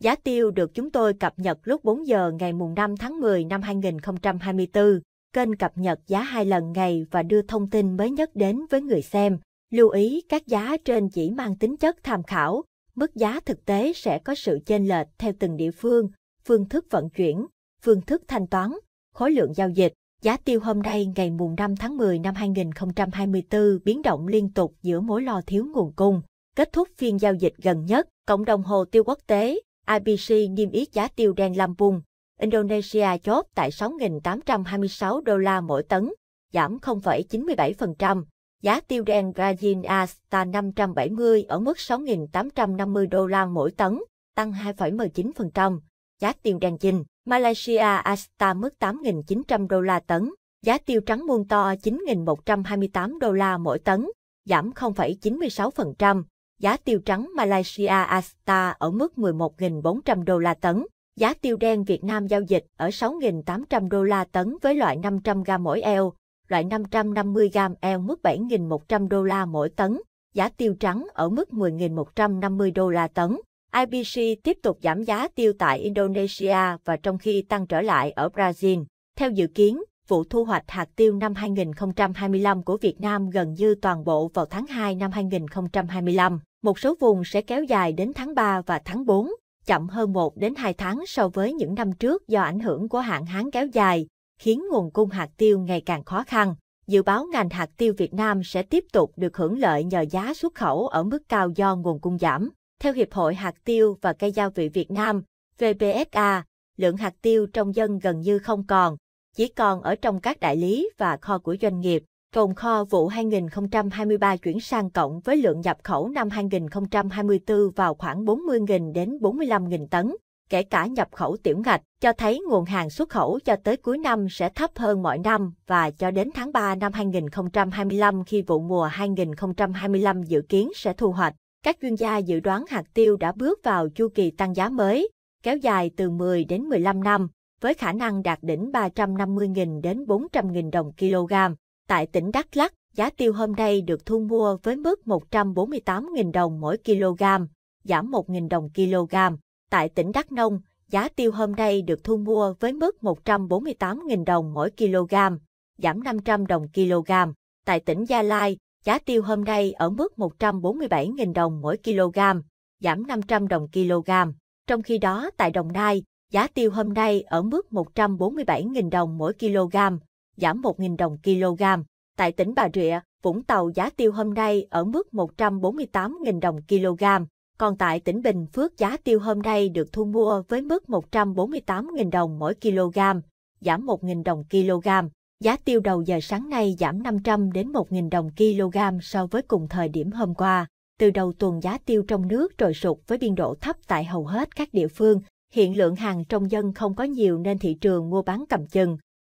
Giá tiêu được chúng tôi cập nhật lúc 4 giờ ngày mùng 5 tháng 10 năm 2024. Kênh cập nhật giá hai lần ngày và đưa thông tin mới nhất đến với người xem. Lưu ý các giá trên chỉ mang tính chất tham khảo, mức giá thực tế sẽ có sự chênh lệch theo từng địa phương, phương thức vận chuyển, phương thức thanh toán, khối lượng giao dịch. Giá tiêu hôm nay ngày mùng 5 tháng 10 năm 2024 biến động liên tục giữa mối lo thiếu nguồn cung, kết thúc phiên giao dịch gần nhất. Cộng đồng hồ tiêu quốc tế IBC niêm yết giá tiêu đen làm vùng. Indonesia chốt tại 6.826 đô la mỗi tấn, giảm 0,97%. Giá tiêu đen Brazil Asta 570 ở mức 6.850 đô la mỗi tấn, tăng 2,19%. Giá tiêu đen chinh Malaysia Asta mức 8.900 đô la tấn, giá tiêu trắng muôn to 9.128 đô la mỗi tấn, giảm 0,96% giá tiêu trắng Malaysia Asta ở mức 11.400 đô la tấn, giá tiêu đen Việt Nam giao dịch ở 6.800 đô la tấn với loại 500 g mỗi eo, loại 550 g eo mức 7.100 đô la mỗi tấn, giá tiêu trắng ở mức 10.150 đô la tấn. IBC tiếp tục giảm giá tiêu tại Indonesia và trong khi tăng trở lại ở Brazil. Theo dự kiến, vụ thu hoạch hạt tiêu năm 2025 của Việt Nam gần như toàn bộ vào tháng 2 năm 2025. Một số vùng sẽ kéo dài đến tháng 3 và tháng 4, chậm hơn 1 đến 2 tháng so với những năm trước do ảnh hưởng của hạn hán kéo dài, khiến nguồn cung hạt tiêu ngày càng khó khăn. Dự báo ngành hạt tiêu Việt Nam sẽ tiếp tục được hưởng lợi nhờ giá xuất khẩu ở mức cao do nguồn cung giảm. Theo Hiệp hội Hạt tiêu và Cây gia vị Việt Nam, VPSA, lượng hạt tiêu trong dân gần như không còn, chỉ còn ở trong các đại lý và kho của doanh nghiệp. Tồn kho vụ 2023 chuyển sang cộng với lượng nhập khẩu năm 2024 vào khoảng 40.000 đến 45.000 tấn, kể cả nhập khẩu tiểu ngạch, cho thấy nguồn hàng xuất khẩu cho tới cuối năm sẽ thấp hơn mọi năm và cho đến tháng 3 năm 2025 khi vụ mùa 2025 dự kiến sẽ thu hoạch. Các chuyên gia dự đoán hạt tiêu đã bước vào chu kỳ tăng giá mới, kéo dài từ 10 đến 15 năm với khả năng đạt đỉnh 350.000 đến 400.000 đồng kg. Tại tỉnh Đắk Lắk, giá tiêu hôm nay được thu mua với mức 148.000 đồng mỗi kg, giảm 1.000 đồng kg. Tại tỉnh Đắk Nông, giá tiêu hôm nay được thu mua với mức 148.000 đồng mỗi kg, giảm 500 đồng kg. Tại tỉnh Gia Lai, giá tiêu hôm nay ở mức 147.000 đồng mỗi kg, giảm 500 đồng kg. Trong khi đó tại Đồng Nai, Giá tiêu hôm nay ở mức 147.000 đồng mỗi kg, giảm 1.000 đồng kg. Tại tỉnh Bà Rịa, Vũng Tàu giá tiêu hôm nay ở mức 148.000 đồng kg, còn tại tỉnh Bình Phước giá tiêu hôm nay được thu mua với mức 148.000 đồng mỗi kg, giảm 1.000 đồng kg. Giá tiêu đầu giờ sáng nay giảm 500 đến 1.000 đồng kg so với cùng thời điểm hôm qua. Từ đầu tuần giá tiêu trong nước trồi sụt với biên độ thấp tại hầu hết các địa phương, Hiện lượng hàng trong dân không có nhiều nên thị trường mua bán cầm chừng,